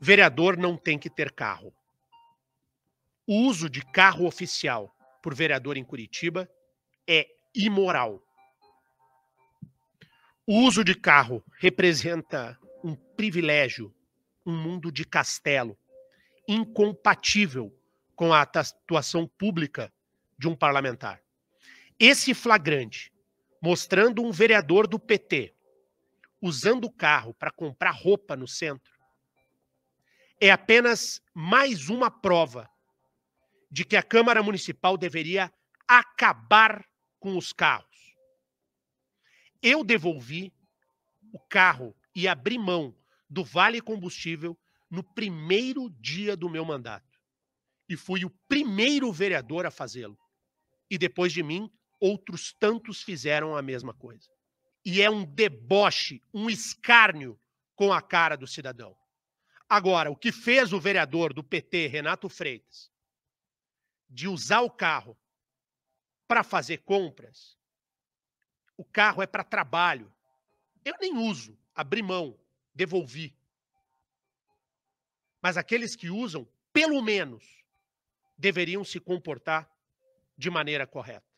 Vereador não tem que ter carro. O uso de carro oficial por vereador em Curitiba é imoral. O uso de carro representa um privilégio, um mundo de castelo, incompatível com a atuação pública de um parlamentar. Esse flagrante, mostrando um vereador do PT usando o carro para comprar roupa no centro, é apenas mais uma prova de que a Câmara Municipal deveria acabar com os carros. Eu devolvi o carro e abri mão do Vale Combustível no primeiro dia do meu mandato. E fui o primeiro vereador a fazê-lo. E depois de mim, outros tantos fizeram a mesma coisa. E é um deboche, um escárnio com a cara do cidadão. Agora, o que fez o vereador do PT, Renato Freitas, de usar o carro para fazer compras, o carro é para trabalho. Eu nem uso, abri mão, devolvi. Mas aqueles que usam, pelo menos, deveriam se comportar de maneira correta.